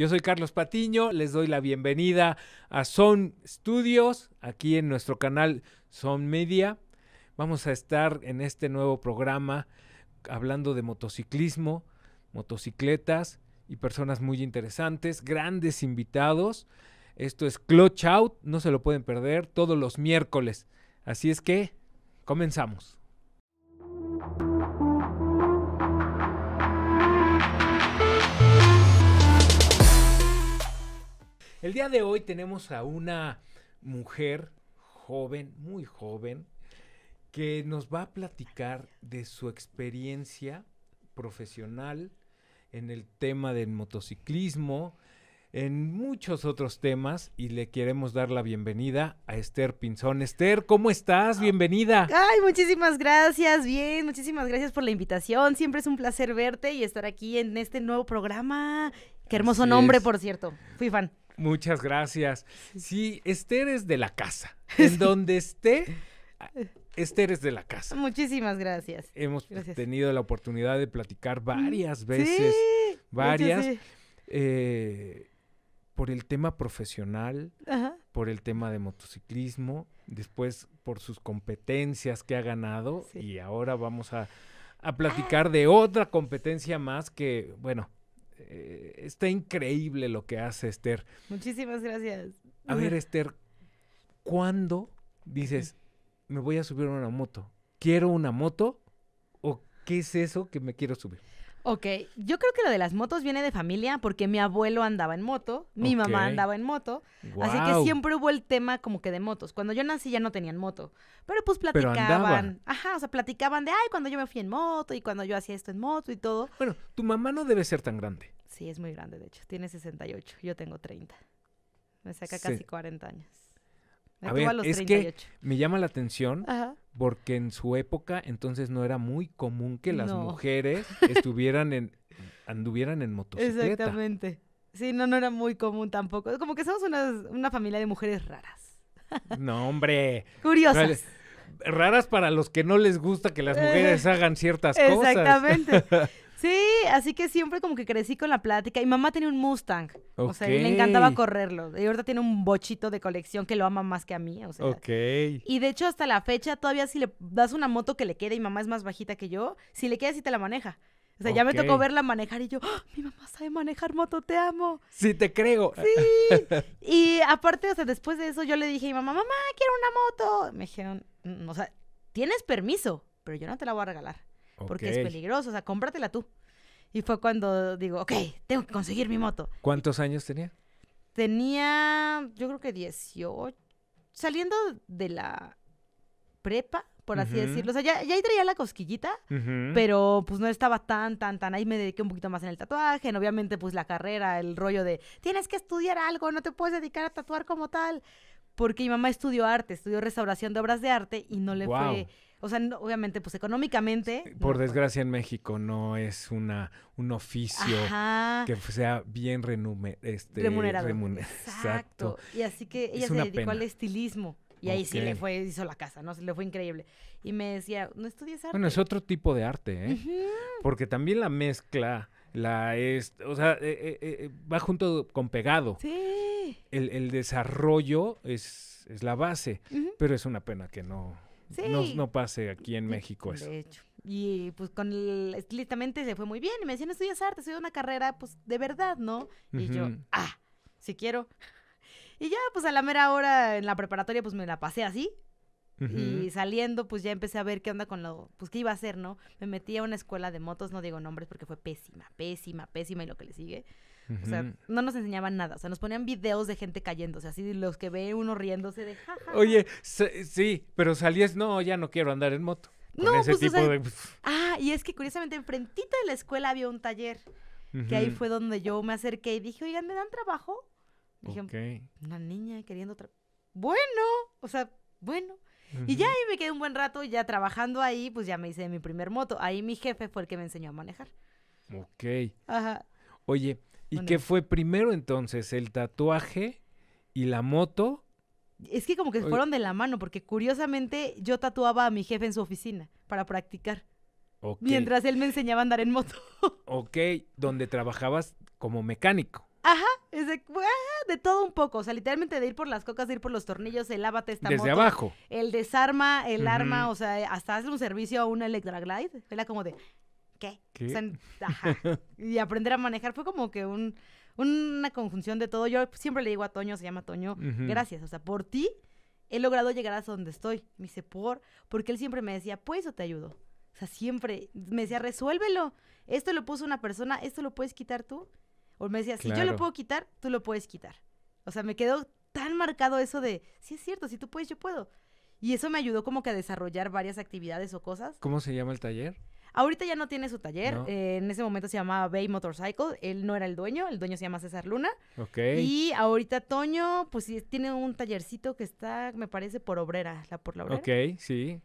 Yo soy Carlos Patiño, les doy la bienvenida a Son Studios, aquí en nuestro canal Son Media. Vamos a estar en este nuevo programa hablando de motociclismo, motocicletas y personas muy interesantes, grandes invitados. Esto es Clutch Out, no se lo pueden perder todos los miércoles. Así es que comenzamos. El día de hoy tenemos a una mujer joven, muy joven, que nos va a platicar de su experiencia profesional en el tema del motociclismo, en muchos otros temas y le queremos dar la bienvenida a Esther Pinzón. Esther, ¿cómo estás? Bienvenida. Ay, muchísimas gracias, bien, muchísimas gracias por la invitación. Siempre es un placer verte y estar aquí en este nuevo programa. Qué hermoso nombre, por cierto. Fui fan. Muchas gracias. Sí, Esther es de la casa. En donde esté, Esther es de la casa. Muchísimas gracias. Hemos tenido la oportunidad de platicar mm, varias veces, varias, eh, por el tema profesional, por el tema de motociclismo, después por sus competencias que ha ganado y ahora vamos a, ah. platicar de otra competencia más que, bueno, eh, está increíble lo que hace Esther. Muchísimas gracias. A ver, Esther, ¿cuándo dices, me voy a subir una moto? ¿Quiero una moto? ¿O qué es eso que me quiero subir? Ok, yo creo que lo de las motos viene de familia porque mi abuelo andaba en moto, mi mamá andaba en moto, así que siempre hubo el tema como que de motos. Cuando yo nací ya no tenían moto, pero pues platicaban, ajá, o sea, platicaban de, ay, cuando yo me fui en moto y cuando yo hacía esto en moto y todo. Bueno, tu mamá no debe ser tan grande. Sí, es muy grande, de hecho, tiene 68, yo tengo 30. Me saca casi 40 años es que me llama la atención porque en su época entonces no era muy común que las mujeres estuvieran en anduvieran en motocicleta. Exactamente. Sí, no, no era muy común tampoco. Como que somos una, familia de mujeres raras. No, hombre. Curiosas. Raras para los que no les gusta que las eh, mujeres hagan ciertas cosas. Exactamente. Sí, así que siempre como que crecí con la plática. Y mamá tenía un Mustang. O sea, le encantaba correrlo. Y ahorita tiene un bochito de colección que lo ama más que a mí. O sea. Ok. Y de hecho, hasta la fecha, todavía si le das una moto que le quede y mamá es más bajita que yo, si le queda, sí te la maneja. O sea, ya me tocó verla manejar y yo, ah, mi mamá sabe manejar moto, te amo. Sí, te creo. Sí. Y aparte, o sea, después de eso yo le dije a mi mamá, mamá, quiero una moto. Me dijeron, mm, o sea, tienes permiso, pero yo no te la voy a regalar porque es peligroso, o sea, cómpratela tú. Y fue cuando digo, ok, tengo que conseguir mi moto. ¿Cuántos años tenía? Tenía, yo creo que 18, saliendo de la prepa, por así decirlo. O sea, ya, ya, traía la cosquillita, pero pues no estaba tan, tan, tan. Ahí me dediqué un poquito más en el tatuaje, obviamente pues la carrera, el rollo de tienes que estudiar algo, no te puedes dedicar a tatuar como tal porque mi mamá estudió arte, estudió restauración de obras de arte y no le fue... O sea, obviamente, pues económicamente. Por desgracia, en México no es una, un oficio que sea bien este, remunerado. exacto. Y así que ella se dedicó al estilismo. Y ahí sí le fue, hizo la casa, ¿no? Se le fue increíble. Y me decía, no estudies arte. Bueno, es otro tipo de arte, ¿eh? Porque también la mezcla la es, o sea, eh, eh, eh, va junto con pegado. Sí. El, el desarrollo es, la base, pero es una pena que no, no, pase aquí en México eso. De hecho. Y pues con el, se fue muy bien. Y me decían, estudias arte, estudias una carrera, pues de verdad, ¿no? Y yo, ah, si quiero. Y ya, pues a la mera hora en la preparatoria, pues me la pasé así, y saliendo, pues ya empecé a ver qué onda con lo, pues qué iba a hacer, ¿no? Me metí a una escuela de motos, no digo nombres porque fue pésima, pésima, pésima y lo que le sigue. O sea, no nos enseñaban nada, o sea, nos ponían videos de gente cayéndose, así los que ve uno riéndose de jaja. Oye, sí, pero salías, no, ya no quiero andar en moto. no, pues, Ah, y es que curiosamente enfrentita de la escuela había un taller, que ahí fue donde yo me acerqué y dije, oigan, ¿me dan trabajo? Dije, una niña queriendo... trabajo. Bueno, o sea, bueno. Y ya ahí me quedé un buen rato, ya trabajando ahí, pues ya me hice mi primer moto. Ahí mi jefe fue el que me enseñó a manejar. Ok. Ajá. Oye, ¿y qué fue primero entonces? ¿El tatuaje y la moto? Es que como que fueron de la mano, porque curiosamente yo tatuaba a mi jefe en su oficina para practicar. Mientras él me enseñaba a andar en moto. ok, donde trabajabas como mecánico. Ajá, ese, de todo un poco, o sea, literalmente de ir por las cocas, de ir por los tornillos, el abate esta Desde abajo. El desarma, el arma, o sea, hasta hacer un servicio a una electroglide. Era como de, ¿qué? y aprender a manejar fue como que una conjunción de todo. Yo siempre le digo a Toño, se llama Toño, gracias, o sea, por ti he logrado llegar hasta donde estoy. Me dice, por, porque él siempre me decía, pues yo te ayudo. O sea, siempre me decía, resuélvelo. Esto lo puso una persona, esto lo puedes quitar tú. O me decía, si yo lo puedo quitar, tú lo puedes quitar. O sea, me quedó tan marcado eso de, sí es cierto, si tú puedes, yo puedo. Y eso me ayudó como que a desarrollar varias actividades o cosas. ¿Cómo se llama el taller? Ahorita ya no tiene su taller. Eh, en ese momento se llamaba Bay Motorcycle. Él no era el dueño. El dueño se llama César Luna. Ok. Y ahorita Toño, pues tiene un tallercito que está, me parece, por Obrera. La por la Obrera. Ok, sí.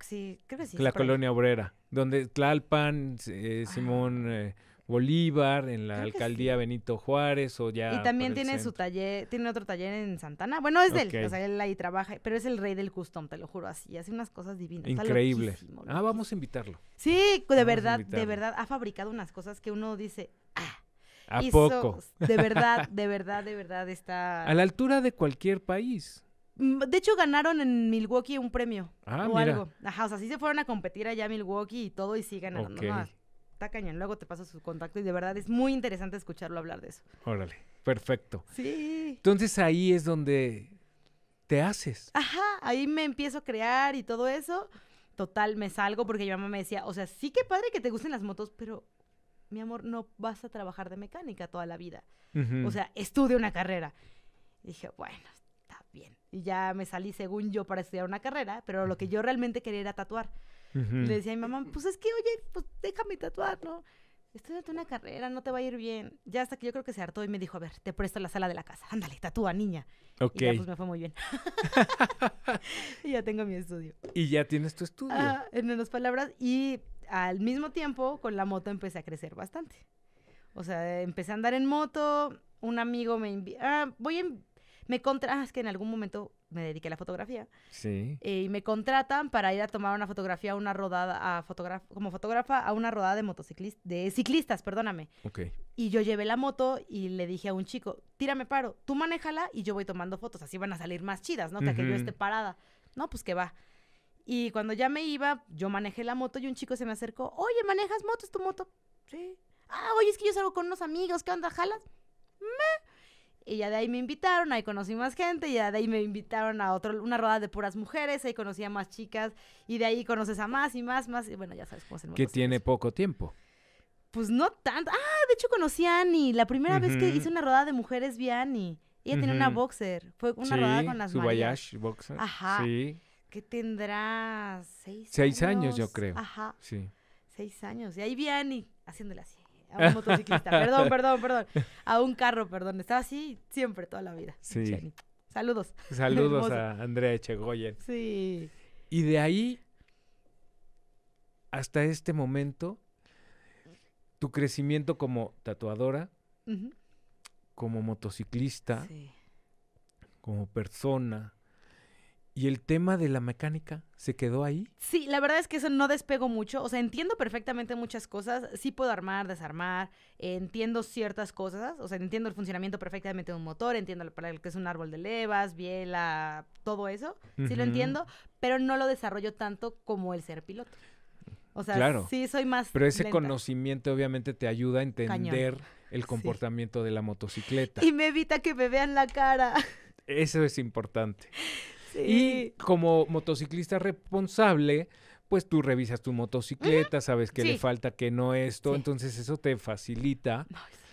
Sí, creo que sí. La colonia Obrera. Donde Tlalpan, eh, Simón... Eh, Bolívar, en la alcaldía Benito Juárez o ya. Y también tiene su taller, tiene otro taller en Santana. Bueno, es de él, o sea, él ahí trabaja, pero es el rey del custom, te lo juro, así, hace unas cosas divinas. Increíble. Ah, vamos a invitarlo. Sí, de verdad, de verdad, ha fabricado unas cosas que uno dice, ah. ¿A poco? De verdad, de verdad, de verdad está. A la altura de cualquier país. Mm, de hecho, ganaron en Milwaukee un premio ah, o algo. Ajá, o sea, sí se fueron a competir allá a Milwaukee y todo y sí ganaron cañón. Luego te paso su contacto y de verdad es muy interesante escucharlo hablar de eso. Órale, perfecto. Sí. Entonces ahí es donde te haces. Ajá, ahí me empiezo a crear y todo eso. Total, me salgo porque mi mamá me decía, o sea, sí que padre que te gusten las motos, pero mi amor, no vas a trabajar de mecánica toda la vida. O sea, estudia una carrera. dije, bueno, está bien. Y ya me salí según yo para estudiar una carrera, pero lo que yo realmente quería era tatuar. Le decía a mi mamá, pues es que, oye, pues déjame tatuar, ¿no? Estudiate una carrera, no te va a ir bien. Ya hasta que yo creo que se hartó y me dijo, a ver, te presto la sala de la casa. Ándale, tatúa, niña. Ok. Y ya pues me fue muy bien. y ya tengo mi estudio. Y ya tienes tu estudio. Ah, en menos palabras. Y al mismo tiempo, con la moto empecé a crecer bastante. O sea, empecé a andar en moto. Un amigo me invitó. Ah, voy en... Me contra... Ah, es que en algún momento me dediqué a la fotografía. Sí. Eh, y me contratan para ir a tomar una fotografía, una rodada, a fotógrafo, como fotógrafa a una rodada de motociclistas, de ciclistas, perdóname. Ok. Y yo llevé la moto y le dije a un chico, tírame paro, tú manéjala y yo voy tomando fotos, así van a salir más chidas, ¿no? Que, que yo esté parada. No, pues que va. Y cuando ya me iba, yo manejé la moto y un chico se me acercó, oye, ¿manejas motos tu moto? Sí. Ah, oye, es que yo salgo con unos amigos, ¿qué onda? ¿Jalas? Y ya de ahí me invitaron, ahí conocí más gente, y ya de ahí me invitaron a otro, una rodada de puras mujeres, ahí conocí a más chicas, y de ahí conoces a más y más, más, y bueno, ya sabes cómo se Que tiene poco tiempo. Pues no tanto. Ah, de hecho conocí a Annie. La primera vez que hice una rodada de mujeres vi a Annie. Ella tenía una boxer. Fue una rodada con las Subayash boxer. Ajá. Sí. Que tendrá seis, años. Seis años, yo creo. Ajá. Sí. Seis años. Y ahí vi a Annie haciéndole así a un motociclista, perdón, perdón, perdón, a un carro, perdón. Estaba así siempre, toda la vida. Sí. Saludos. Saludos a Andrea Echegoyen. Sí. Y de ahí hasta este momento, tu crecimiento como tatuadora, como motociclista, como persona, ¿Y el tema de la mecánica se quedó ahí? Sí, la verdad es que eso no despego mucho. O sea, entiendo perfectamente muchas cosas. Sí puedo armar, desarmar. entiendo ciertas cosas. O sea, entiendo el funcionamiento perfectamente de un motor. Entiendo lo que es un árbol de levas, biela, todo eso. Sí lo entiendo, pero no lo desarrollo tanto como el ser piloto. O sea, sí soy más. Pero ese conocimiento obviamente te ayuda a entender el comportamiento de la motocicleta. Y me evita que me vean la cara. Eso es importante. Y como motociclista responsable, pues tú revisas tu motocicleta, sabes que le falta, que no esto, entonces eso te facilita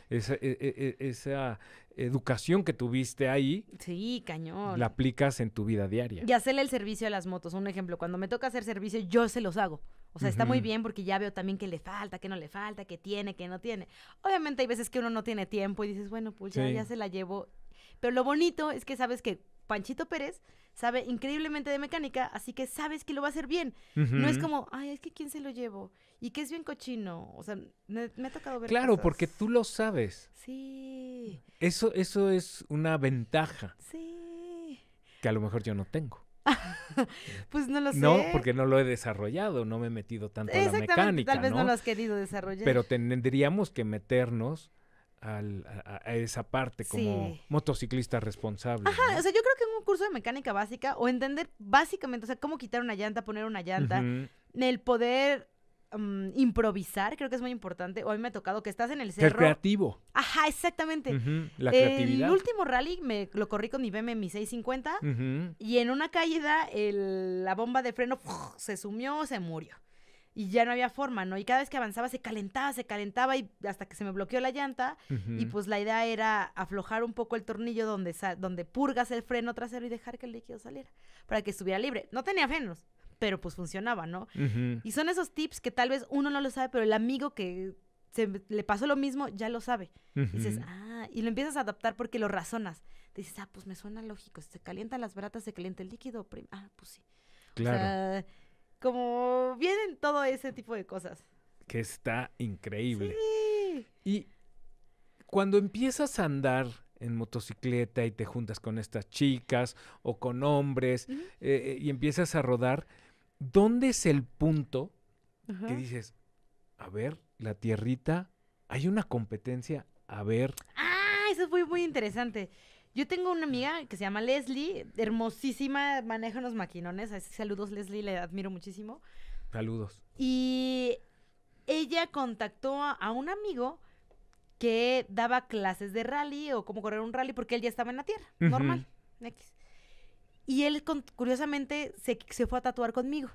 e, e, e, esa, educación que tuviste ahí. Sí, cañón. La aplicas en tu vida diaria. Y hacerle el servicio a las motos, un ejemplo, cuando me toca hacer servicio yo se los hago. O sea, está muy bien porque ya veo también qué le falta, qué no le falta, qué tiene, qué no tiene. Obviamente hay veces que uno no tiene tiempo y dices, bueno, pues ya se la llevo. Pero lo bonito es que sabes que Panchito Pérez sabe increíblemente de mecánica, así que sabes que lo va a hacer bien. No es como, ay, es que quién se lo llevo y que es bien cochino. O sea, me, ha tocado ver. Claro, porque tú lo sabes. Sí. Eso, eso es una ventaja. Sí. Que a lo mejor yo no tengo. pues no lo sé. No, porque no lo he desarrollado, no me he metido tanto en la mecánica. Tal vez no lo has querido desarrollar. Pero tendríamos que meternos a, esa parte como motociclista responsable. Ajá, o sea, yo creo que en un curso de mecánica básica o entender básicamente, o sea, cómo quitar una llanta, poner una llanta, el poder mm, improvisar, creo que es muy importante. Hoy me ha tocado que estás en el cerro. creativo. Ajá, exactamente. La creatividad. El último rally me lo corrí con mi BM mi 650 y en una caída la bomba de freno se sumió, se murió y ya no había forma, ¿no? Y cada vez que avanzaba se calentaba, se calentaba y hasta que se me bloqueó la llanta y pues la idea era aflojar un poco el tornillo donde, donde purgas el freno trasero y dejar que el líquido saliera para que estuviera libre. No tenía frenos, pero pues funcionaba, ¿no? Y son esos tips que tal vez uno no lo sabe, pero el amigo que se, le pasó lo mismo ya lo sabe. y dices, ah, y lo empiezas a adaptar porque lo razonas. Dices, ah, pues me suena lógico, si se calientan las bratas, se calienta el líquido. Ah, pues sí. Claro. O sea, como vienen todo ese tipo de cosas. Que está increíble. Y cuando empiezas a andar en motocicleta y te juntas con estas chicas o con hombres eh, y empiezas a rodar, ¿dónde es el punto que dices, a ver, la tierrita, hay una competencia, a ver? Ah, eso fue muy interesante. Yo tengo una amiga que se llama Leslie, hermosísima, maneja unos maquinones. saludos, Leslie, le admiro muchísimo. Saludos. Y ella contactó a un amigo que daba clases de rally o cómo correr un rally porque él ya estaba en la tierra, normal, X. Y él, curiosamente, se, se, fue a tatuar conmigo.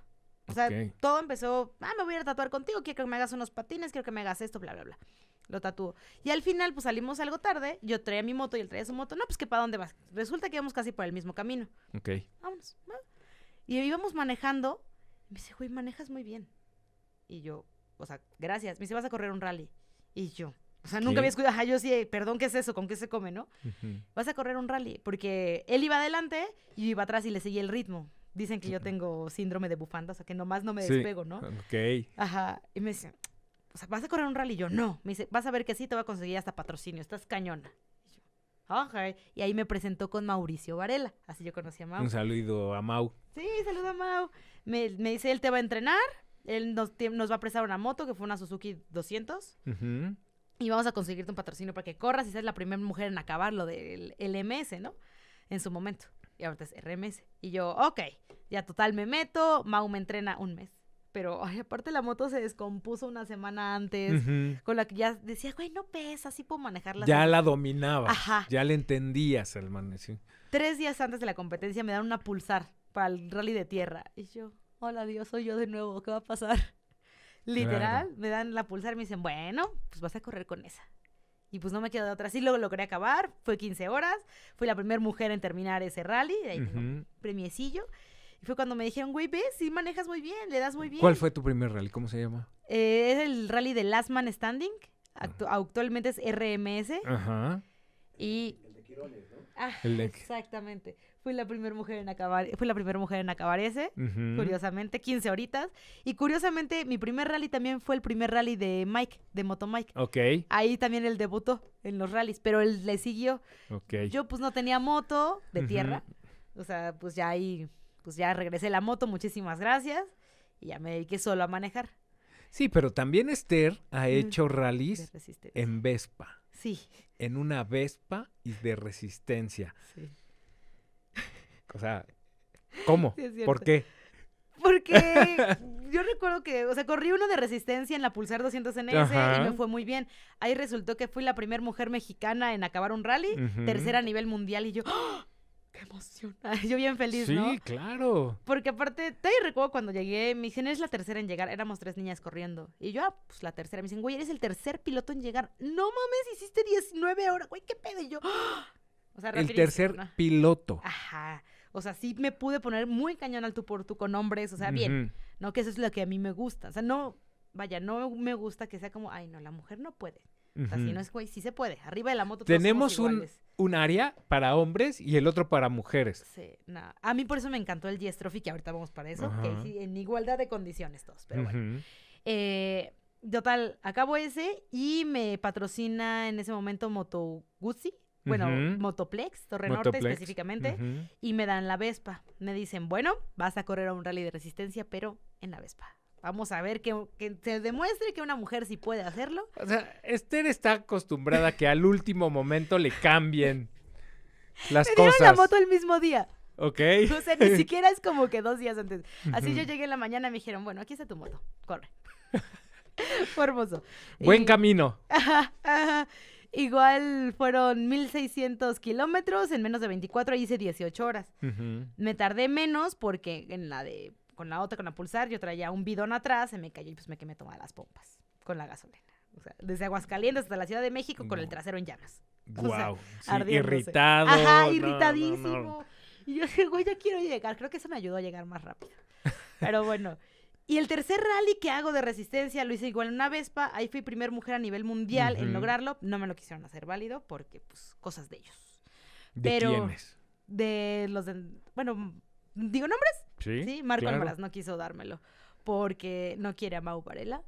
O sea, todo empezó, ah, me voy a ir a tatuar contigo, quiero que me hagas unos patines, quiero que me hagas esto, bla, bla, bla lo tatuó. Y al final, pues salimos algo tarde, yo traía mi moto y él traía su moto. No, pues que para dónde vas. Resulta que íbamos casi por el mismo camino. Ok. Vámonos. Y íbamos manejando. me dice, güey, manejas muy bien. Y yo, o sea, gracias. Me dice, vas a correr un rally. Y yo, o sea, nunca había escuchado, ajá, yo sí, perdón, ¿qué es eso? ¿Con qué se come, no? Vas a correr un rally, porque él iba adelante y yo iba atrás y le seguía el ritmo. Dicen que yo tengo síndrome de bufanda, o sea, que nomás no me despego, ¿no? Ok. Ajá, y me dice o sea, ¿vas a correr un rally? yo, no. Me dice, vas a ver que sí, te va a conseguir hasta patrocinio, estás cañona. Y Y ahí me presentó con Mauricio Varela, así yo conocí a Mau. Un saludo a Mau. Sí, saludo a Mau. Me, me dice, él te va a entrenar, él nos, nos, va a prestar una moto, que fue una Suzuki 200. Y vamos a conseguirte un patrocinio para que corras y seas la primera mujer en acabar lo del LMS, ¿no? En su momento. Y ahorita es RMS. Y yo, ok, ya total me meto, Mau me entrena un mes pero ay, aparte la moto se descompuso una semana antes, con la que ya decía, güey, no pesa, así puedo manejarla. Ya la dominaba. ya le entendías al manejo. Tres días antes de la competencia me dan una pulsar para el rally de tierra. Y yo, hola Dios, soy yo de nuevo, ¿qué va a pasar? Literal, me dan la pulsar y me dicen, bueno, pues vas a correr con esa. Y pues no me quedo de otra. así luego logré acabar. Fue 15 horas. Fui la primera mujer en terminar ese rally. De ahí tengo un premiecillo. Y fue cuando me dijeron, güey, ves, sí manejas muy bien, le das muy bien. ¿Cuál fue tu primer rally? ¿Cómo se llama? Eh, es el rally de Last Man Standing. Ah. Actualmente es RMS. Ajá. Y... El de Quirones, ¿no? Ah, Exactamente. Fui la primera mujer en acabar, fui la primera mujer en acabar ese, curiosamente, 15 horitas. Y curiosamente, mi primer rally también fue el primer rally de Mike, de Moto Mike. Ok. Ahí también él debutó en los rallies, pero él le siguió. Ok. Yo pues no tenía moto de tierra. O sea, pues ya ahí pues ya regresé la moto, muchísimas gracias, y ya me dediqué solo a manejar. Sí, pero también Esther ha hecho rallies en Vespa. Sí. En una Vespa y de resistencia. Sí. O sea, ¿cómo? ¿Por qué? Porque yo recuerdo que, o sea, corrí uno de resistencia en la Pulsar 200 NS y me fue muy bien. Ahí resultó que fui la primera mujer mexicana en acabar un rally, tercera a nivel mundial y yo, ¡ah! emoción. Yo bien feliz, sí, ¿no? Sí, claro. Porque aparte, te recuerdo cuando llegué, me dicen, eres la tercera en llegar. Éramos tres niñas corriendo. Y yo, ah, pues la tercera. Me dicen, güey, eres el tercer piloto en llegar. No mames, hiciste 19 horas. Güey, qué pedo. Y yo, o sea, El tercer piloto. Ajá. O sea, sí me pude poner muy cañón al tu por tú con hombres. O sea, bien. ¿No? Que eso es lo que a mí me gusta. O sea, no, vaya, no me gusta que sea como, ay, no, la mujer no puede. Así no es, güey, sí se puede. Arriba de la moto. Tenemos un, un área para hombres y el otro para mujeres. A mí por eso me encantó el Yes que ahorita vamos para eso, en igualdad de condiciones todos, pero bueno. Eh, total, acabo ese y me patrocina en ese momento Moto bueno, Motoplex, Torre Norte específicamente, y me dan la Vespa. Me dicen, bueno, vas a correr a un rally de resistencia, pero en la Vespa. Vamos a ver que, se demuestre que una mujer sí puede hacerlo. O sea, Esther está acostumbrada a que al último momento le cambien las Me cosas. la moto el mismo día. Ok. O sea, ni siquiera es como que dos días antes. Así yo llegué en la mañana y me dijeron, bueno, aquí está tu moto, corre. Fue hermoso. Buen camino. Igual fueron 1600 kilómetros en menos de 24, hice 18 horas. Me tardé menos porque en la de con la otra, con la pulsar, yo traía un bidón atrás, se me cayó y pues me quemé todas las pompas con la gasolina. O sea, desde Aguascalientes hasta la Ciudad de México con el trasero en llamas. Wow. irritado. Ajá, irritadísimo. y yo dije, güey, ya quiero llegar. Creo que eso me ayudó a llegar más rápido. Pero bueno. Y el tercer rally que hago de resistencia lo hice igual en una Vespa. Ahí fui primer mujer a nivel mundial en lograrlo. No me lo quisieron hacer válido porque, pues, cosas de ellos. ¿De Pero, De los de... Bueno, ¿digo nombres? Sí, Marco claro. no quiso dármelo porque no quiere a Mau Varela.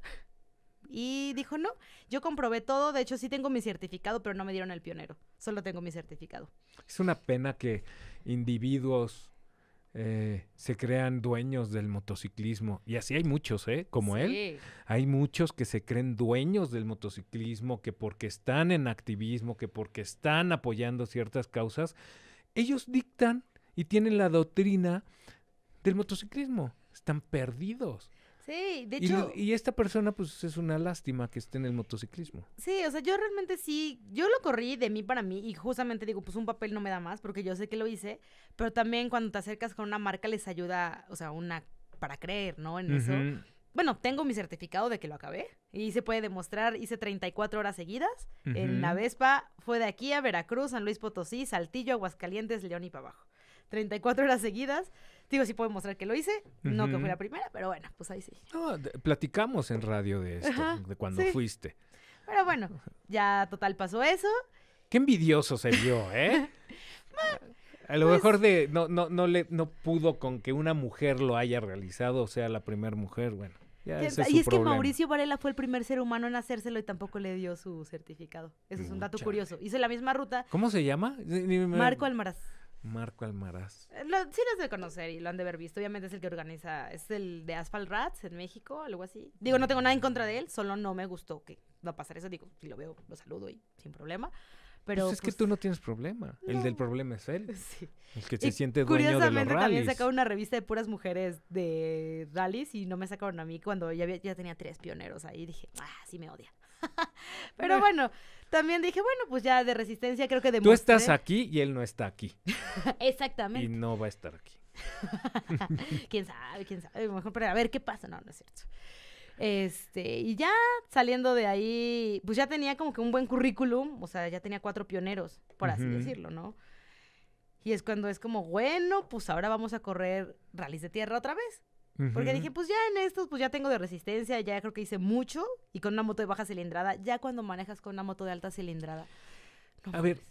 Y dijo, no, yo comprobé todo, de hecho sí tengo mi certificado, pero no me dieron el pionero, solo tengo mi certificado. Es una pena que individuos eh, se crean dueños del motociclismo. Y así hay muchos, ¿eh? Como él. Hay muchos que se creen dueños del motociclismo, que porque están en activismo, que porque están apoyando ciertas causas, ellos dictan y tienen la doctrina del motociclismo. Están perdidos. Sí, de hecho. Y, esta persona, pues es una lástima que esté en el motociclismo. Sí, o sea, yo realmente sí. Yo lo corrí de mí para mí y justamente digo, pues un papel no me da más porque yo sé que lo hice. Pero también cuando te acercas con una marca les ayuda, o sea, una para creer, ¿no? En eso. Bueno, tengo mi certificado de que lo acabé y se puede demostrar. Hice 34 horas seguidas en la Vespa. Fue de aquí a Veracruz, San Luis Potosí, Saltillo, Aguascalientes, León y para abajo. 34 horas seguidas. Digo, sí puedo mostrar que lo hice, no que fue la primera, pero bueno, pues ahí sí. platicamos en radio de esto, de cuando fuiste. Pero bueno, ya total pasó eso. Qué envidioso se vio, ¿eh? a lo pues mejor de no, no, no le no pudo con que una mujer lo haya realizado, o sea, la primera mujer, bueno. y es que Mauricio Varela fue el primer ser humano en hacérselo y tampoco le dio su certificado. Eso es un dato curioso. Hice la misma ruta. ¿Cómo se llama? Marco Almaraz. Marco Almaraz. Eh, sí lo de conocer y lo han de haber visto. Obviamente es el que organiza, es el de Asphalt Rats en México, algo así. Digo, no tengo nada en contra de él, solo no me gustó que va a pasar eso. Digo, si lo veo, lo saludo y sin problema. Pero, pues es que pues, tú no tienes problema. El del problema es él. Sí. El que se siente dueño de Curiosamente también sacaba una revista de puras mujeres de rallies y no me sacaron a mí cuando ya, ya tenía tres pioneros ahí. Dije, ah, sí me odia. Pero bueno, también dije, bueno, pues ya de resistencia creo que de Tú estás aquí y él no está aquí. Exactamente. Y no va a estar aquí. quién sabe, quién sabe. Mejor, a ver qué pasa. No, no es cierto. Este, y ya saliendo de ahí, pues ya tenía como que un buen currículum, o sea, ya tenía cuatro pioneros, por así decirlo, ¿no? Y es cuando es como, bueno, pues ahora vamos a correr rallies de tierra otra vez. Porque dije, pues ya en estos, pues ya tengo de resistencia, ya creo que hice mucho. Y con una moto de baja cilindrada, ya cuando manejas con una moto de alta cilindrada. a ver,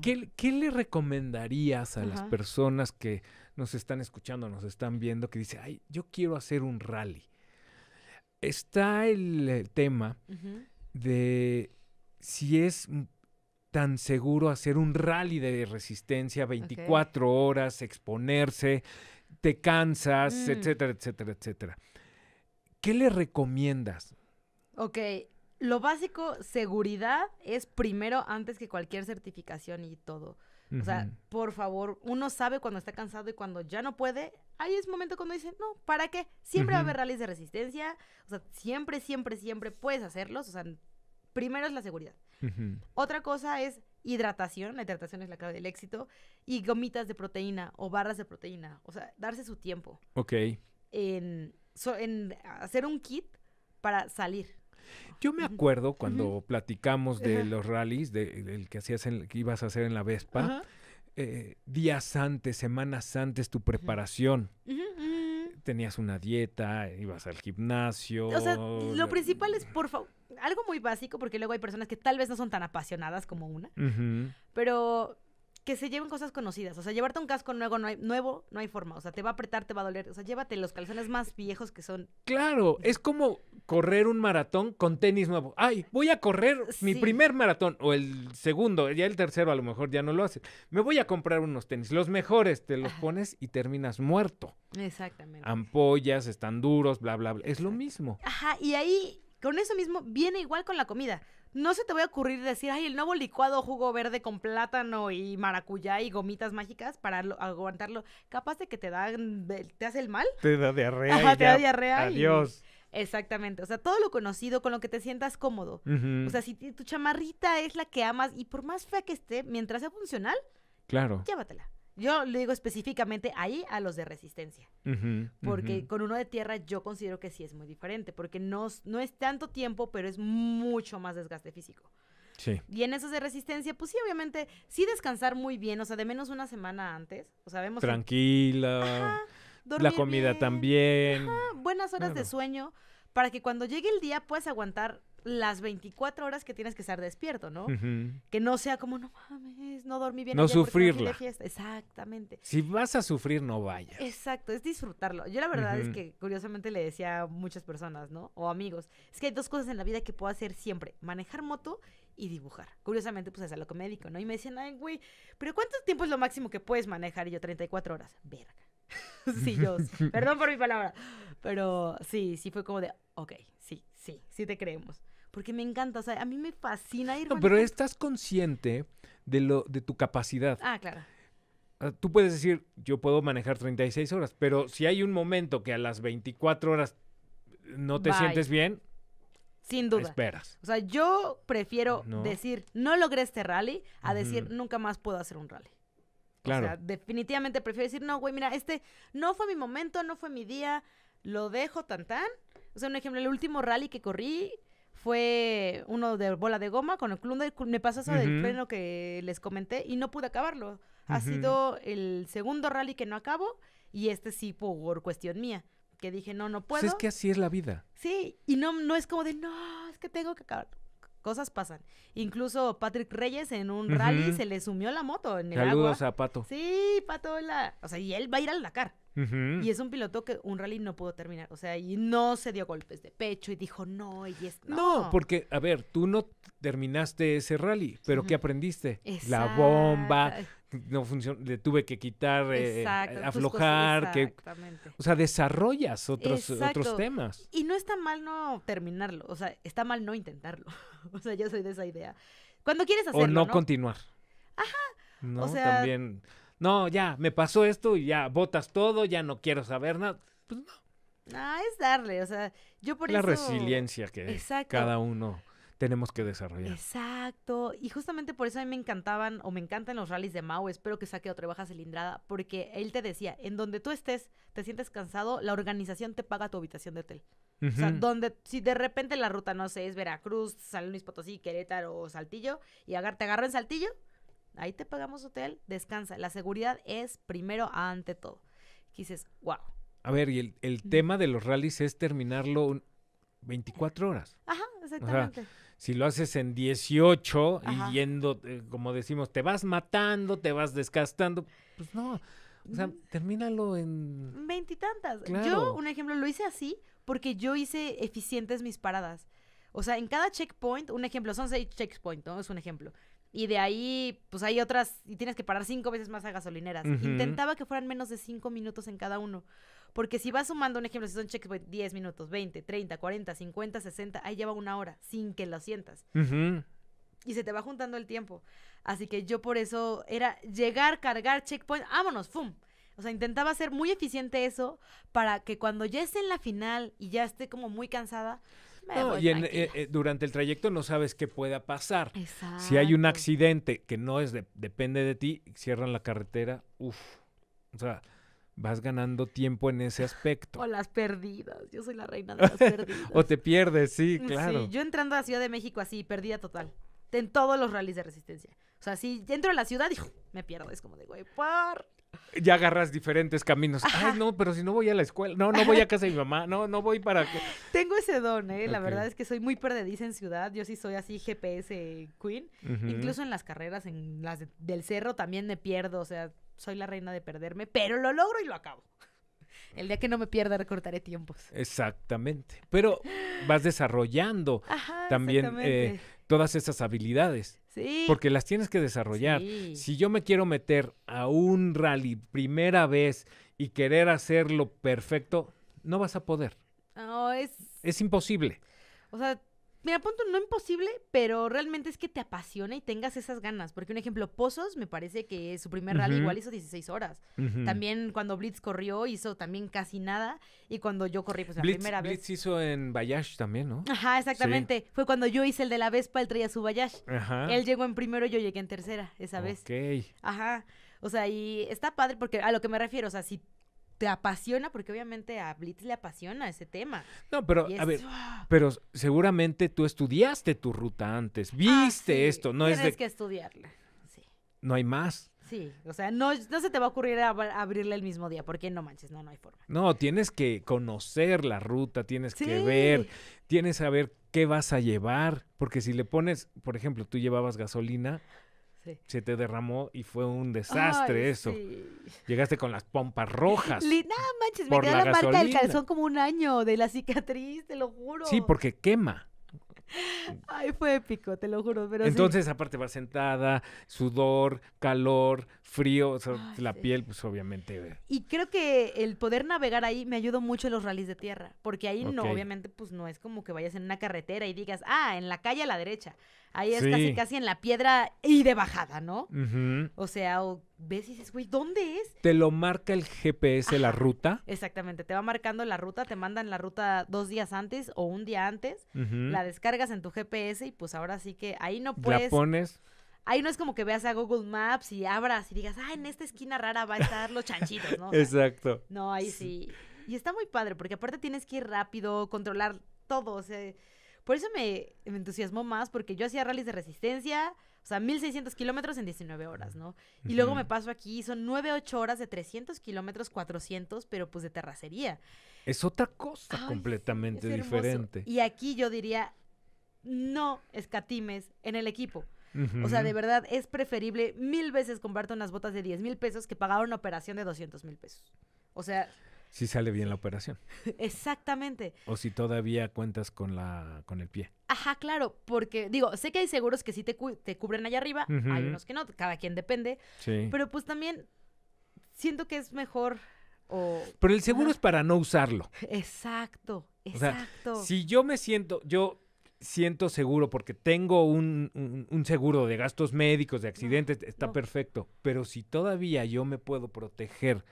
¿Qué, le recomendarías a las personas que nos están escuchando, nos están viendo, que dicen, ay, yo quiero hacer un rally? Está el, eh, tema de si es tan seguro hacer un rally de resistencia 24 horas, exponerse, te cansas, mm. etcétera, etcétera, etcétera. ¿Qué le recomiendas? Ok, lo básico, seguridad, es primero antes que cualquier certificación y todo. O sea, por favor, uno sabe cuando está cansado y cuando ya no puede. Ahí es momento cuando dice, no, ¿para qué? Siempre va a haber rallies de resistencia. O sea, siempre, siempre, siempre puedes hacerlos. O sea, primero es la seguridad. Otra cosa es hidratación, la hidratación es la clave del éxito, y gomitas de proteína o barras de proteína, o sea, darse su tiempo. Ok. En, hacer un kit para salir. Yo me acuerdo cuando platicamos de los rallies, del que hacías en, que ibas a hacer en la Vespa, eh, días antes, semanas antes tu preparación tenías una dieta, ibas al gimnasio. O sea, lo principal es, por favor, algo muy básico, porque luego hay personas que tal vez no son tan apasionadas como una, pero que se lleven cosas conocidas. O sea, llevarte un casco nuevo no, hay, nuevo no hay forma. O sea, te va a apretar, te va a doler. O sea, llévate los calzones más viejos que son. Claro, es como correr un maratón con tenis nuevo. Ay, voy a correr mi primer maratón o el segundo, ya el tercero a lo mejor ya no lo hace. Me voy a comprar unos tenis, los mejores, te los pones y terminas muerto. Exactamente. Ampollas, están duros, bla, bla, bla. Es lo mismo. Ajá, y ahí con eso mismo viene igual con la comida. No se te va a ocurrir decir, ay, el nuevo licuado jugo verde con plátano y maracuyá y gomitas mágicas para aguantarlo. Capaz de que te da, te hace el mal. Te da diarrea. te da diarrea. Adiós. Exactamente, o sea, todo lo conocido con lo que te sientas cómodo. O sea, si tu chamarrita es la que amas y por más fea que esté, mientras sea funcional, claro. llévatela. Yo le digo específicamente ahí a los de resistencia. porque con uno de tierra yo considero que sí es muy diferente, porque no, no es tanto tiempo, pero es mucho más desgaste físico. Sí. Y en esos de resistencia, pues sí, obviamente, sí descansar muy bien, o sea, de menos una semana antes. O sea, vemos Tranquila. Ajá, la comida también. buenas horas de sueño para que cuando llegue el día puedas aguantar las 24 horas que tienes que estar despierto, ¿no? Que no sea como, no mames, no dormí bien. No sufrirlo, Exactamente. Si vas a sufrir, no vayas. Exacto, es disfrutarlo. Yo la verdad es que curiosamente le decía a muchas personas, ¿no? O amigos, es que hay dos cosas en la vida que puedo hacer siempre, manejar moto y dibujar. Curiosamente, pues es a lo que ¿no? Y me decían, ay, güey, pero ¿cuánto tiempo es lo máximo que puedes manejar? Y yo, 34 horas. Verga. sí, yo, perdón por mi palabra, pero sí, sí fue como de, ok, sí, sí, sí te creemos porque me encanta, o sea, a mí me fascina ir. No, pero estás consciente de lo de tu capacidad. Ah, claro. Ah, tú puedes decir, yo puedo manejar 36 horas, pero si hay un momento que a las 24 horas no te sientes bien, sin duda. Esperas. O sea, yo prefiero decir, no logré este rally, a decir, nunca más puedo hacer un rally. Claro. O sea, definitivamente prefiero decir, no, güey, mira, este no fue mi momento, no fue mi día, lo dejo tan tan. O sea, un ejemplo, el último rally que corrí, fue uno de bola de goma con el club me pasó eso del freno que les comenté y no pude acabarlo. Ha sido el segundo rally que no acabo y este sí por cuestión mía, que dije, no, no puedo. Pues es que así es la vida. Sí, y no, no es como de, no, es que tengo que acabar. Cosas pasan. Incluso Patrick Reyes en un rally se le sumió la moto en el agua. Saludos a Pato. Sí, Pato, la... o sea, y él va a ir al Dakar. Y es un piloto que un rally no pudo terminar. O sea, y no se dio golpes de pecho y dijo no y es no. porque, a ver, tú no terminaste ese rally, pero ¿qué aprendiste? La bomba, no funcionó, le tuve que quitar, eh, eh, aflojar, que, o sea, desarrollas otros, otros temas. Y no está mal no terminarlo, o sea, está mal no intentarlo. o sea, yo soy de esa idea. Cuando quieres hacerlo. O no, continuar. Ajá. No, también no, ya, me pasó esto y ya, botas todo, ya no quiero saber nada. Pues no. No, ah, es darle, o sea, yo por La eso... La resiliencia que cada uno tenemos que desarrollar. Exacto. Y justamente por eso a mí me encantaban o me encantan los rallies de Mau. Espero que saque otra baja cilindrada, porque él te decía, en donde tú estés, te sientes cansado, la organización te paga tu habitación de hotel. O sea, donde, si de repente la ruta, no sé, es Veracruz, San Luis Potosí, Querétaro o Saltillo, y agar te agarro en Saltillo, ahí te pagamos hotel, descansa. La seguridad es primero ante todo. dices, wow. A ver, y el, tema de los rallies es terminarlo 24 horas. Ajá, exactamente. si lo haces en 18 y yendo, eh, como decimos, te vas matando, te vas desgastando, pues no. O sea, mm. termínalo en... Veintitantas. Yo, un ejemplo, lo hice así porque yo hice eficientes mis paradas. O sea, en cada checkpoint, un ejemplo, son seis checkpoints, ¿no? Es un ejemplo y de ahí, pues hay otras, y tienes que parar cinco veces más a gasolineras. Intentaba que fueran menos de cinco minutos en cada uno. Porque si vas sumando un ejemplo, si son checkpoints, 10 pues, minutos, 20, 30, 40, 50, 60, ahí lleva una hora sin que lo sientas. Y se te va juntando el tiempo. Así que yo por eso era llegar, cargar checkpoint, vámonos, ¡fum! O sea, intentaba ser muy eficiente eso para que cuando ya esté en la final y ya esté como muy cansada, y eh, eh, durante el trayecto no sabes qué pueda pasar. Si hay un accidente que no es depende de ti, cierran la carretera, uff. O sea, vas ganando tiempo en ese aspecto. O las perdidas, yo soy la reina de las perdidas. o te pierdes, sí, mm, claro. yo entrando a Ciudad de México así, perdida total, en todos los rallies de resistencia. O sea, si entro a la ciudad y me pierdo, es como de, güey, ¿por ya agarras diferentes caminos. Ay, no, pero si no voy a la escuela, no, no voy a casa de mi mamá, no, no voy para... Tengo ese don, ¿eh? La verdad es que soy muy perdediza en ciudad, yo sí soy así GPS queen, incluso en las carreras, en las del cerro también me pierdo, o sea, soy la reina de perderme, pero lo logro y lo acabo. El día que no me pierda, recortaré tiempos. Exactamente. Pero vas desarrollando también eh, todas esas habilidades. Sí. Porque las tienes que desarrollar. Si yo me quiero meter a un rally primera vez y querer hacerlo perfecto, no vas a poder. No, es... Es imposible. O sea, mira, punto no imposible, pero realmente es que te apasiona y tengas esas ganas. Porque un ejemplo, Pozos me parece que su primer rally igual hizo 16 horas. También cuando Blitz corrió hizo también casi nada. Y cuando yo corrí, pues la primera vez. Blitz hizo en Bayash también, ¿no? Ajá, exactamente. Fue cuando yo hice el de la Vespa, él traía su Bayash. Ajá. Él llegó en primero y yo llegué en tercera esa vez. Ok. Ajá. O sea, y está padre porque a lo que me refiero, o sea, si te apasiona, porque obviamente a Blitz le apasiona ese tema. No, pero a ver, pero seguramente tú estudiaste tu ruta antes, ah, viste esto, no es de... que estudiarla, sí. No hay más. Sí, o sea, no, se te va a ocurrir abrirle abrirla el mismo día, porque no manches, no, no hay forma. No, tienes que conocer la ruta, tienes que ver, tienes que saber qué vas a llevar, porque si le pones, por ejemplo, tú llevabas gasolina, se te derramó y fue un desastre eso. Llegaste con las pompas rojas. no manches, me la, marca del calzón como un año de la cicatriz, te lo juro. Sí, porque quema. Ay, fue épico, te lo juro. Entonces, aparte, va sentada, sudor, calor, frío, la piel, pues obviamente. Eh. Y creo que el poder navegar ahí me ayudó mucho en los rallies de tierra, porque ahí no, obviamente, pues no es como que vayas en una carretera y digas, ah, en la calle a la derecha. Ahí es casi casi en la piedra y de bajada, ¿no? O sea, o ves y dices, güey, ¿dónde es? Te lo marca el GPS la ruta. Exactamente, te va marcando la ruta, te mandan la ruta dos días antes o un día antes, la descargas en tu GPS y pues ahora sí que ahí no puedes... La pones... Ahí no es como que veas a Google Maps y abras y digas, ah, en esta esquina rara va a estar los chanchitos, ¿no? Exacto. No, ahí sí. Y está muy padre, porque aparte tienes que ir rápido, controlar todo, o sea por eso me, entusiasmó más, porque yo hacía rallies de resistencia, o sea, 1600 kilómetros en 19 horas, ¿no? Y luego me paso aquí, son 9, 8 horas de 300 kilómetros, 400, pero pues de terracería. Es otra cosa completamente diferente. Y aquí yo diría, no escatimes en el equipo. O sea, de verdad, es preferible mil veces comprarte unas botas de 10 mil pesos que pagar una operación de 200 mil pesos. O sea, si sale bien la operación. Exactamente. O si todavía cuentas con la con el pie. Ajá, claro, porque digo, sé que hay seguros que sí te, cubren allá arriba, hay unos que no, cada quien depende. Sí. Pero pues también siento que es mejor Pero el seguro es para no usarlo. Exacto, exacto. O sea, si yo me siento, yo siento seguro porque tengo un, un, seguro de gastos médicos, de accidentes, está perfecto. Pero si todavía yo me puedo proteger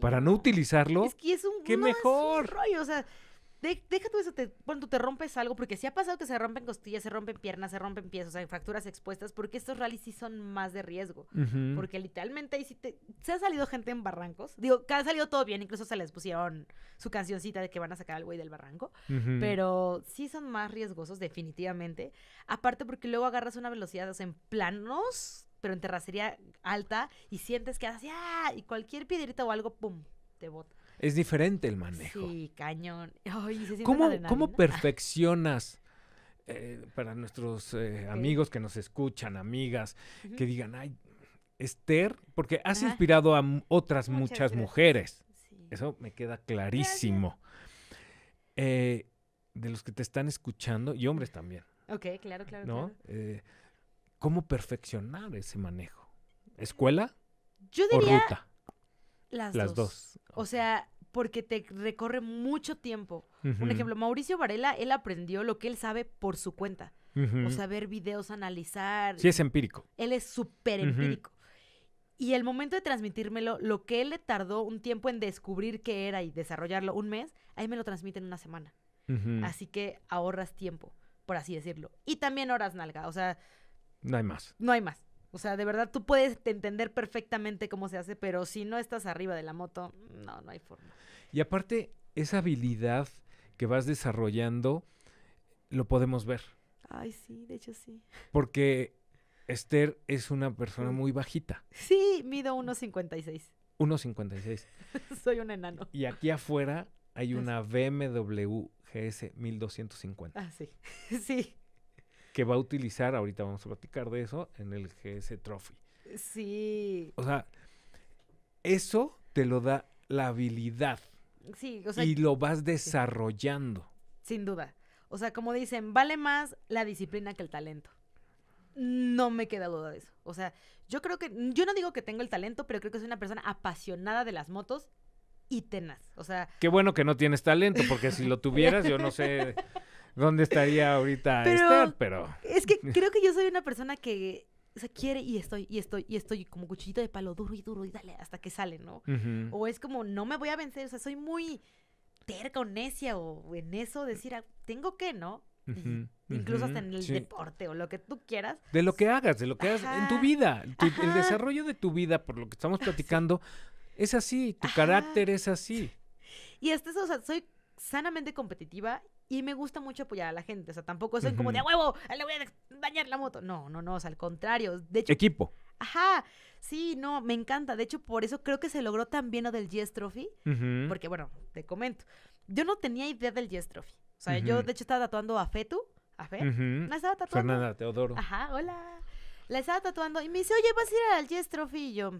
para no utilizarlo, es que es un, qué mejor. rollo, o sea, de, deja eso, cuando te rompes algo, porque si ha pasado que se rompen costillas, se rompen piernas, se rompen pies, o sea, fracturas expuestas, porque estos rallies sí son más de riesgo. Porque literalmente ahí si Se ha salido gente en barrancos. Digo, ha salido todo bien, incluso se les pusieron su cancioncita de que van a sacar al güey del barranco. Pero sí son más riesgosos, definitivamente. Aparte, porque luego agarras una velocidad, o sea, en planos pero en terracería alta y sientes que haces ¡ah! y cualquier piedrita o algo, ¡pum! te bota. Es diferente el manejo. Sí, cañón. Ay, ¿Cómo, ¿Cómo perfeccionas? Eh, para nuestros eh, amigos que nos escuchan, amigas, que digan, ay, Esther, porque has inspirado a otras muchas, mujeres. Eso me queda clarísimo. Eh, de los que te están escuchando, y hombres también. Ok, claro, claro. ¿no? claro cómo perfeccionar ese manejo? ¿Escuela Yo diría o ruta? Las, dos. O sea, porque te recorre mucho tiempo. Un ejemplo, Mauricio Varela, él aprendió lo que él sabe por su cuenta. O sea, ver videos, analizar. Sí, es empírico. Él es súper empírico. Y el momento de transmitírmelo, lo que él le tardó un tiempo en descubrir qué era y desarrollarlo un mes, ahí me lo transmite en una semana. Así que ahorras tiempo, por así decirlo. Y también horas nalga. O sea, no hay más. No hay más. O sea, de verdad tú puedes entender perfectamente cómo se hace, pero si no estás arriba de la moto, no, no hay forma. Y aparte, esa habilidad que vas desarrollando, lo podemos ver. Ay, sí, de hecho sí. Porque Esther es una persona mm. muy bajita. Sí, mido 1,56. 1,56. Soy un enano. Y aquí afuera hay una BMW GS 1250. Ah, sí. Sí que va a utilizar, ahorita vamos a platicar de eso, en el GS Trophy. Sí. O sea, eso te lo da la habilidad. Sí, o sea, y lo vas desarrollando. Sin duda. O sea, como dicen, vale más la disciplina que el talento. No me queda duda de eso. O sea, yo creo que, yo no digo que tengo el talento, pero creo que soy una persona apasionada de las motos y tenaz. O sea. Qué bueno que no tienes talento, porque si lo tuvieras, yo no sé dónde estaría ahorita pero, pero... Es que creo que yo soy una persona que o quiere y estoy, y estoy, y estoy como cuchillito de palo duro y duro y dale hasta que sale, ¿no? O es como, no me voy a vencer, o sea, soy muy terca o necia o en eso decir, ah, tengo que, ¿no? Incluso hasta en el deporte o lo que tú quieras. De lo que hagas, de lo que hagas en tu vida. el desarrollo de tu vida, por lo que estamos platicando, es así. Tu carácter es así. Y hasta eso, o sea, soy sanamente competitiva y me gusta mucho apoyar a la gente. O sea, tampoco soy como de huevo, le voy a dañar la moto. No, no, no, o sea, al contrario. De hecho, Equipo. Ajá, sí, no, me encanta. De hecho, por eso creo que se logró también lo del Yes Trophy. Porque, bueno, te comento. Yo no tenía idea del Yes Trophy. O sea, yo de hecho estaba tatuando a Fetu. A Fe. La estaba tatuando. Fernanda, Teodoro. Ajá, hola. La estaba tatuando y me dice, oye, vas a ir al Yes Trophy. Y yo,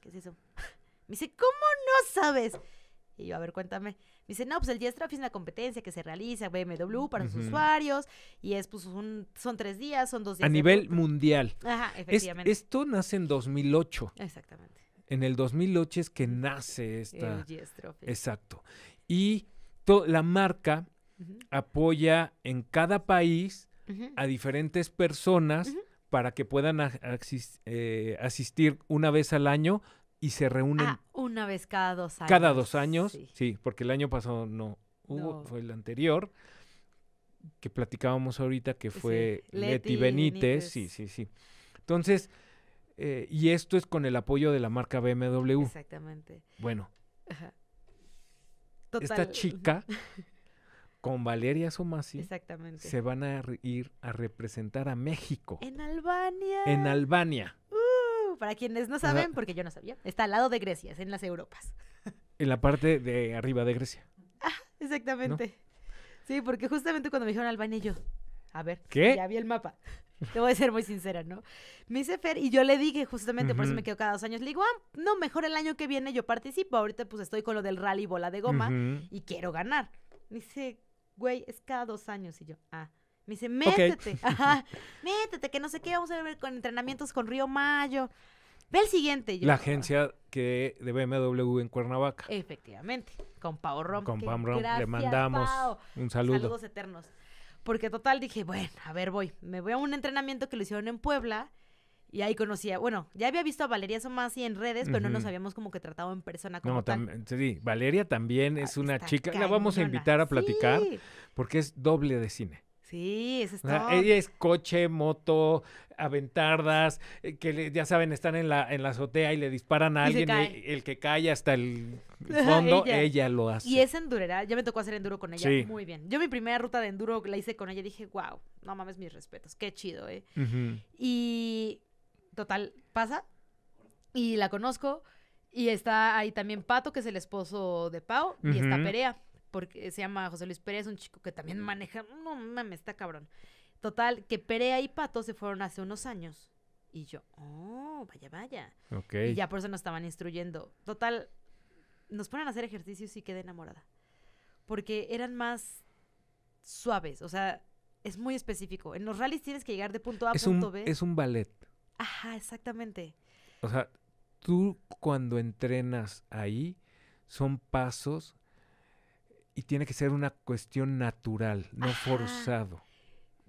¿qué es eso? Me dice, ¿cómo no sabes? Y yo, a ver, cuéntame. dice, no, pues el Trophy es una competencia que se realiza BMW para sus usuarios y es pues un, son tres días, son dos días. A nivel mundial. Ajá, efectivamente. esto nace en 2008. Exactamente. En el 2008 es que nace esta. El Exacto. Y la marca apoya en cada país a diferentes personas para que puedan eh, asistir una vez al año y se reúnen. Ah, una vez cada dos años. Cada dos años, sí, porque el año pasado no hubo, fue el anterior, que platicábamos ahorita, que fue Leti, Benítez. Sí, sí, sí. Entonces, eh, y esto es con el apoyo de la marca BMW. Exactamente. Bueno. Esta chica con Valeria Somasi se van a ir a representar a México. En Albania. En Albania para quienes no saben, porque yo no sabía, está al lado de Grecia, es en las Europas. En la parte de arriba de Grecia. Ah, exactamente. Sí, porque justamente cuando me dijeron Albania, yo, a ver, ¿Qué? ya vi el mapa. Te voy a ser muy sincera, ¿no? Me dice Fer y yo le dije justamente, por eso me quedo cada dos años, le digo, ah, no, mejor el año que viene yo participo, ahorita pues estoy con lo del rally bola de goma y quiero ganar. Me dice, güey, es cada dos años y yo, ah. Me dice, métete, ajá, métete, que no sé qué, vamos a ver con entrenamientos con Río Mayo. Ve el siguiente. Yo la agencia que de BMW en Cuernavaca. Efectivamente, con Pau Rom. Con Pau Rom, le mandamos un saludo. Saludos eternos. Porque total dije, bueno, a ver, voy. Me voy a un entrenamiento que lo hicieron en Puebla. Y ahí conocía, bueno, ya había visto a Valeria Somasi en redes, pero no nos habíamos como que tratado en persona como no, tal. Sí, Valeria también es ah, una chica, la vamos a invitar a platicar porque es doble de cine. Sí, eso es todo. Ella es coche, moto, aventardas, eh, que ya saben, están en la, en la azotea y le disparan a alguien, el que cae hasta el fondo, ella. lo hace. Y es endurera, ya me tocó hacer enduro con ella, muy bien. Yo mi primera ruta de enduro la hice con ella, dije, wow, no mames, mis respetos, qué chido, ¿eh? Y total, pasa, y la conozco, y está ahí también Pato, que es el esposo de Pau, y está Perea porque se llama José Luis es un chico que también mm. maneja, no mames, está cabrón. Total, que Perea y Pato se fueron hace unos años. Y yo, oh, vaya, vaya. Okay. Y ya por eso nos estaban instruyendo. Total, nos ponen a hacer ejercicios y quedé enamorada. Porque eran más suaves, o sea, es muy específico. En los rallies tienes que llegar de punto A a punto B. Es un ballet. Ajá, exactamente. O sea, tú cuando entrenas ahí son pasos y tiene que ser una cuestión natural, no forzado.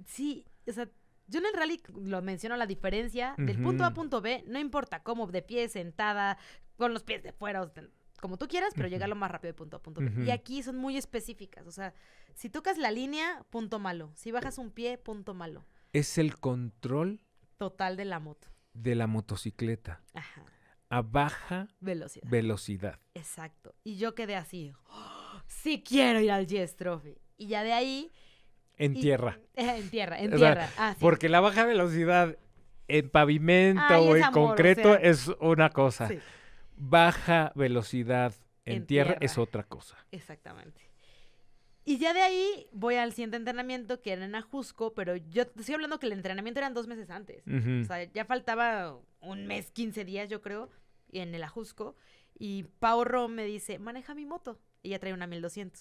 Sí, o sea, yo en el rally lo menciono la diferencia del punto A a punto B, no importa cómo, de pie, sentada, con los pies de fuera, como tú quieras, pero llegar lo más rápido de punto a punto B. Y aquí son muy específicas, o sea, si tocas la línea, punto malo. Si bajas un pie, punto malo. Es el control total de la moto. De la motocicleta. Ajá. A baja velocidad. Velocidad. Exacto. Y yo quedé así. ¡Oh! si quiero ir al Yes Trophy. Y ya de ahí... En tierra. en tierra, en tierra. Ah, porque la baja velocidad en pavimento o en concreto es una cosa. Baja velocidad en, tierra, es otra cosa. Exactamente. Y ya de ahí voy al siguiente entrenamiento que era en Ajusco, pero yo te estoy hablando que el entrenamiento eran dos meses antes. O sea, ya faltaba un mes, 15 días, yo creo, en el Ajusco. Y Pau me dice: maneja mi moto. Ella trae una 1200.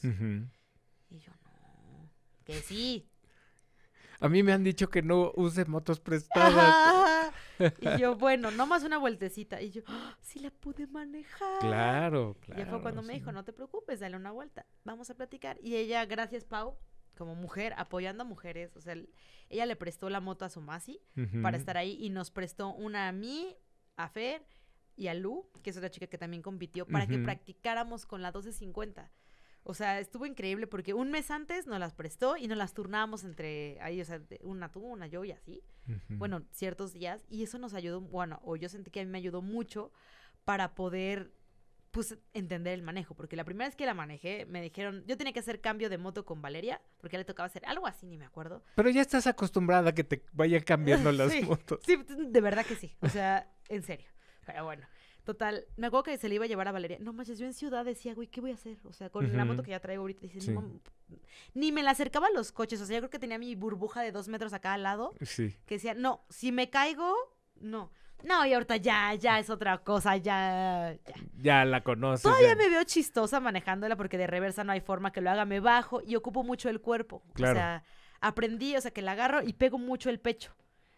Y yo, no, que sí. A mí me han dicho que no use motos prestadas. y yo, bueno, nomás una vueltecita. Y yo, ah, si la pude manejar. Claro, claro. Y fue cuando me dijo, no te preocupes, dale una vuelta, vamos a platicar. Y ella, gracias Pau, como mujer, apoyando a mujeres, o sea, ella le prestó la moto a su para estar ahí y nos prestó una a mí, a Fer y a Lu, que es otra chica que también compitió, para que practicáramos con la 1250. O sea, estuvo increíble porque un mes antes nos las prestó y nos las turnábamos entre ahí, o sea, una tú, una yo y así. Bueno, ciertos días. Y eso nos ayudó, bueno, o yo sentí que a mí me ayudó mucho para poder, pues, entender el manejo. Porque la primera vez que la manejé, me dijeron, yo tenía que hacer cambio de moto con Valeria, porque le tocaba hacer algo así, ni me acuerdo. Pero ya estás acostumbrada a que te vaya cambiando las motos. Sí, de verdad que sí. O sea, en serio. Ah, bueno, total, me acuerdo que se le iba a llevar a Valeria. No manches, yo en ciudad decía, güey, ¿qué voy a hacer? O sea, con la moto que ya traigo ahorita, ni me la acercaba a los coches. O sea, yo creo que tenía mi burbuja de dos metros acá al lado. Sí. Que decía, no, si me caigo, no. No, y ahorita ya, ya es otra cosa, ya, ya. Ya la conozco. Todavía me veo chistosa manejándola porque de reversa no hay forma que lo haga. Me bajo y ocupo mucho el cuerpo. O sea, aprendí, o sea, que la agarro y pego mucho el pecho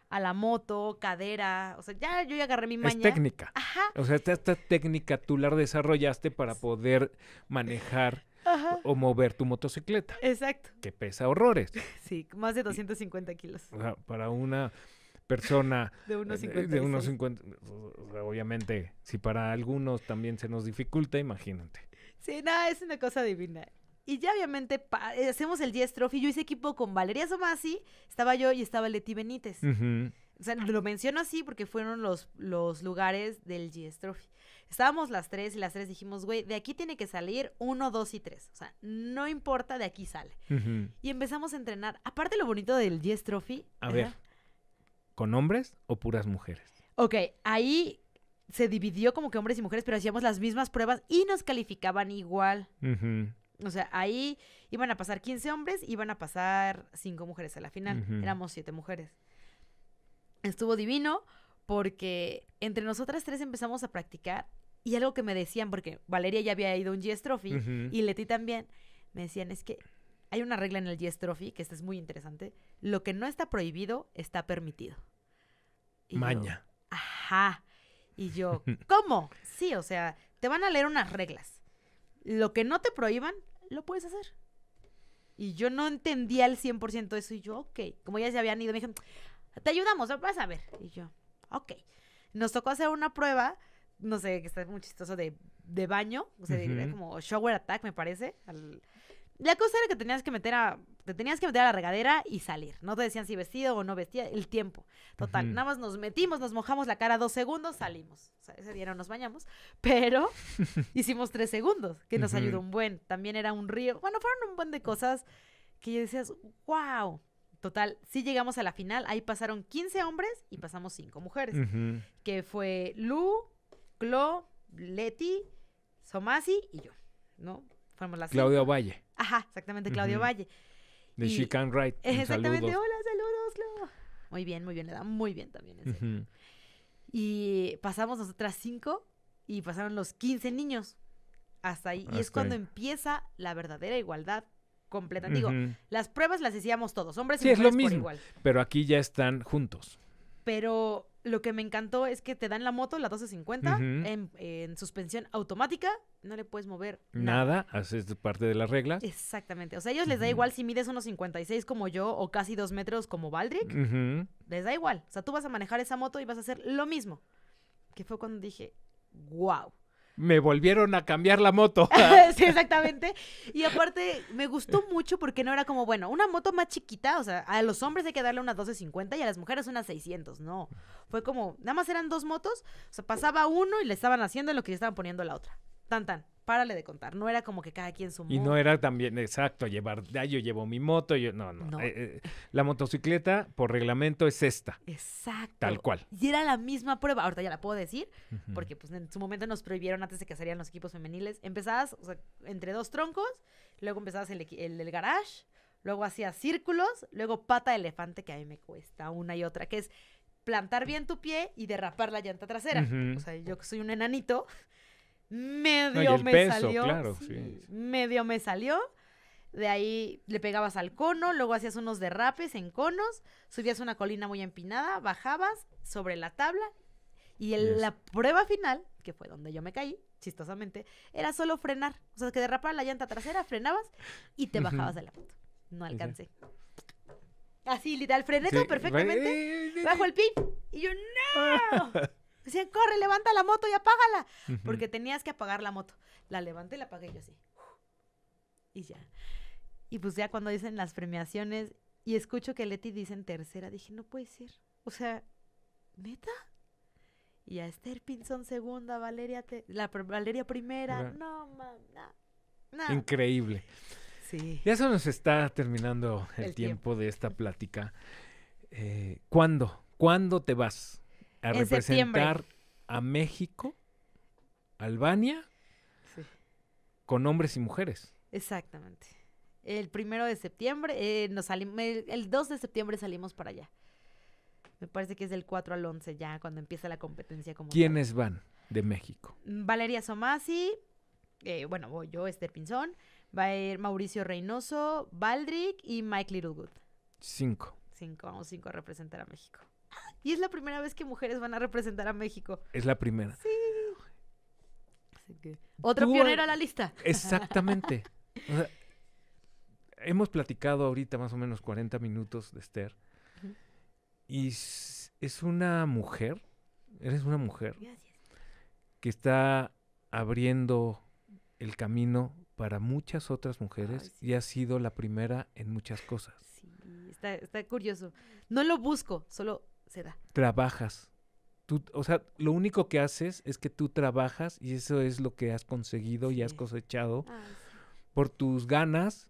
a la moto, cadera, o sea, ya yo ya agarré mi maña. Es técnica. Ajá. O sea, esta, técnica tú la desarrollaste para poder manejar o mover tu motocicleta. Exacto. Que pesa horrores. Sí, más de 250 kilos. para una persona de unos 50. Eh, obviamente, si para algunos también se nos dificulta, imagínate. Sí, no, es una cosa divina. Y ya obviamente eh, hacemos el 10 trophy. Yo hice equipo con Valeria Somasi, estaba yo y estaba Leti Benítez. O sea, lo menciono así porque fueron los, los lugares del GS Trophy. Estábamos las tres y las tres dijimos, güey, de aquí tiene que salir uno, dos y tres. O sea, no importa, de aquí sale. Y empezamos a entrenar. Aparte lo bonito del GS Trophy. A ver, ¿con hombres o puras mujeres? Ok, ahí se dividió como que hombres y mujeres, pero hacíamos las mismas pruebas y nos calificaban igual. O sea, ahí iban a pasar 15 hombres, iban a pasar 5 mujeres a la final. Éramos 7 mujeres. Estuvo divino porque entre nosotras tres empezamos a practicar y algo que me decían, porque Valeria ya había ido a un GS Trophy y Leti también, me decían es que hay una regla en el GS Trophy, que esta es muy interesante, lo que no está prohibido está permitido. Maña. Ajá. Y yo, ¿cómo? Sí, o sea, te van a leer unas reglas lo que no te prohíban, lo puedes hacer. Y yo no entendía al 100% eso. Y yo, ok, como ya se habían ido, me dijeron, te ayudamos, vas a ver. Y yo, ok. Nos tocó hacer una prueba, no sé, que está muy chistoso, de, de baño, o sea, como shower attack, me parece. Al, la cosa era que tenías que meter a te tenías que meter a la regadera y salir. No te decían si vestido o no vestía, el tiempo. Total, nada más nos metimos, nos mojamos la cara dos segundos, salimos. O sea, ese día no nos bañamos, pero hicimos tres segundos, que nos ayudó un buen. También era un río. Bueno, fueron un buen de cosas que yo decías, wow. Total, sí llegamos a la final, ahí pasaron 15 hombres y pasamos cinco mujeres, que fue Lu, Clo, Leti, Somasi y yo, ¿no? Fuimos las Claudio Valle. Ajá, exactamente, Claudio Valle. De She Can Write. Exactamente, hola, saludos, Muy bien, muy bien, le da muy bien también. Y pasamos nosotras cinco y pasaron los 15 niños hasta ahí. y es cuando empieza la verdadera igualdad completa. Digo, las pruebas las hacíamos todos, hombres y sí, es lo mismo, Pero aquí ya están juntos. Pero lo que me encantó es que te dan la moto, la 1250, en, suspensión automática, no le puedes mover nada. Haces parte de las reglas. Exactamente. O sea, a ellos les da igual si mides unos 56 como yo o casi dos metros como Baldrick. Les da igual. O sea, tú vas a manejar esa moto y vas a hacer lo mismo. Que fue cuando dije, wow me volvieron a cambiar la moto. sí, exactamente. Y aparte, me gustó mucho porque no era como, bueno, una moto más chiquita, o sea, a los hombres hay que darle unas 1250 y a las mujeres unas 600, no. Fue como, nada más eran dos motos, o sea, pasaba uno y le estaban haciendo lo que le estaban poniendo la otra tan tan párale de contar. No era como que cada quien su moto. Y no era también, exacto, llevar, yo llevo mi moto, yo, no, no. no. Eh, eh, la motocicleta, por reglamento, es esta. Exacto. Tal cual. Y era la misma prueba, ahorita ya la puedo decir, porque pues en su momento nos prohibieron antes de que salieran los equipos femeniles. Empezabas, entre dos troncos, luego empezabas el, el, garage, luego hacías círculos, luego pata de elefante, que a mí me cuesta una y otra, que es plantar bien tu pie y derrapar la llanta trasera. O sea, yo que soy un enanito, medio me salió. Medio me salió. De ahí le pegabas al cono, luego hacías unos derrapes en conos, subías una colina muy empinada, bajabas sobre la tabla y en la prueba final, que fue donde yo me caí, chistosamente, era solo frenar. O sea, que derrapaba la llanta trasera, frenabas y te bajabas de la moto. No alcancé. Así, literal, frené todo perfectamente, bajo el pin y yo, ¡no! decían, corre, levanta la moto y apágala. Porque tenías que apagar la moto. La levanté y la apagué yo así. Y ya. Y pues ya cuando dicen las premiaciones y escucho que Leti dicen tercera, dije, no puede ser. O sea, ¿neta? Y a Esther Pinson segunda, Valeria, la Valeria primera. No, Increíble. Ya se nos está terminando el, tiempo. de esta plática. Eh, ¿Cuándo? ¿Cuándo te vas? a representar a México, Albania, con hombres y mujeres. Exactamente. El primero de septiembre, eh, nos el, 2 de septiembre salimos para allá. Me parece que es del 4 al 11 ya, cuando empieza la competencia. como ¿Quiénes van de México? Mm, Valeria Somasi, eh, bueno, voy yo, Esther Pinzón, va a ir Mauricio Reynoso, Baldrick y Mike Littlewood Cinco. Cinco, vamos cinco a representar a México. Y es la primera vez que mujeres van a representar a México. Es la primera. Sí. Así que... Otro pionero a la lista. Exactamente. hemos platicado ahorita más o menos 40 minutos de Esther. Y es una mujer, eres una mujer que está abriendo el camino para muchas otras mujeres y ha sido la primera en muchas cosas. Sí, está curioso. No lo busco, solo Trabajas. o sea, lo único que haces es que tú trabajas y eso es lo que has conseguido y has cosechado ah, por tus ganas,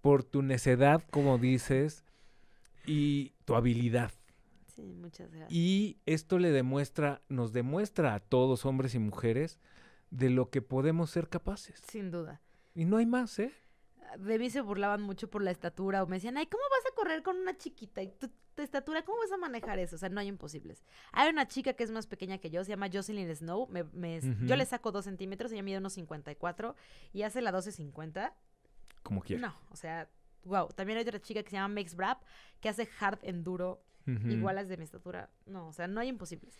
por tu necedad, como dices, y tu habilidad. Sí, muchas gracias. Y esto le demuestra, nos demuestra a todos, hombres y mujeres, de lo que podemos ser capaces. Sin duda. Y no hay más, ¿eh? Ah, de mí se burlaban mucho por la estatura o me decían, ay, ¿cómo vas a correr con una chiquita? Y tú de estatura, ¿cómo vas a manejar eso? O sea, no hay imposibles. Hay una chica que es más pequeña que yo, se llama Jocelyn Snow. Me, Yo le saco dos centímetros, ella mide unos 54 y hace la 12.50. Como quiere? No, o sea, wow. También hay otra chica que se llama Max Brap, que hace hard enduro, Igual a igualas de mi estatura. No, o sea, no hay imposibles.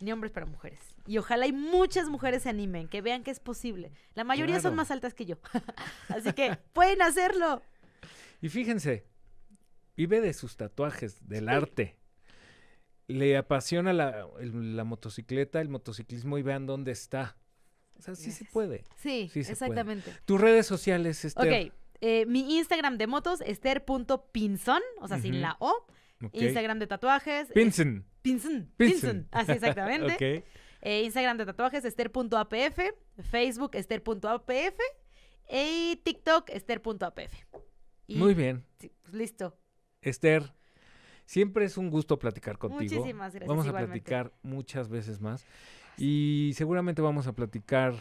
Ni hombres para mujeres. Y ojalá hay muchas mujeres se animen, que vean que es posible. La mayoría son más altas que yo. Así que pueden hacerlo. Y fíjense, vive de sus tatuajes, del arte. Le apasiona la, motocicleta, el motociclismo y vean dónde está. O sea, sí se puede. Sí, sí exactamente. Tus redes sociales, Esther. Ok, eh, mi Instagram de motos, Esther.pinson, o sea, sin la O. Instagram de tatuajes. Pinson. Eh, Pinson. Así exactamente. okay. Instagram de tatuajes, eh, eh, Esther.apf. Facebook, Esther.apf. Y TikTok, Esther.apf. Muy bien. Sí, pues, listo. Esther, siempre es un gusto platicar contigo. Muchísimas gracias. Vamos a platicar muchas veces más y seguramente vamos a platicar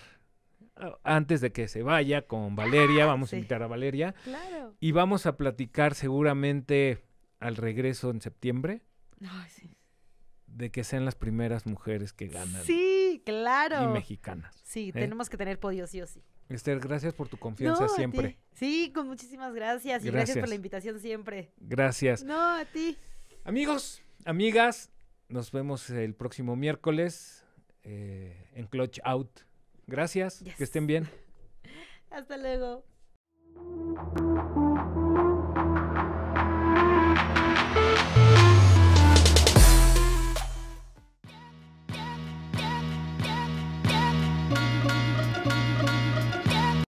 ah, antes de que se vaya con Valeria, ah, vamos a invitar a Valeria. Claro. Y vamos a platicar seguramente al regreso en septiembre. De que sean las primeras mujeres que ganan. Sí, claro. Y mexicanas. Sí, ¿eh? tenemos que tener podio sí o sí. Esther, gracias por tu confianza siempre. Sí, con muchísimas gracias, gracias y gracias por la invitación siempre. Gracias. No, a ti. Amigos, amigas, nos vemos el próximo miércoles eh, en Clutch Out. Gracias, que estén bien. Hasta luego.